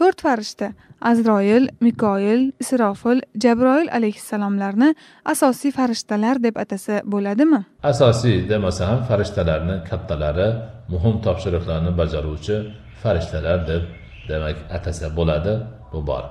to'rt farishta azroil mikoil isrofil jabroil alayhissalomlarni asosiy farishtalar deb atasa bo'ladimi asosiy demasa ham farishtalarni kattalari muhim topshiriqlarni bajaruvchi farishtalar deb demak atasa bo'ladi bu bor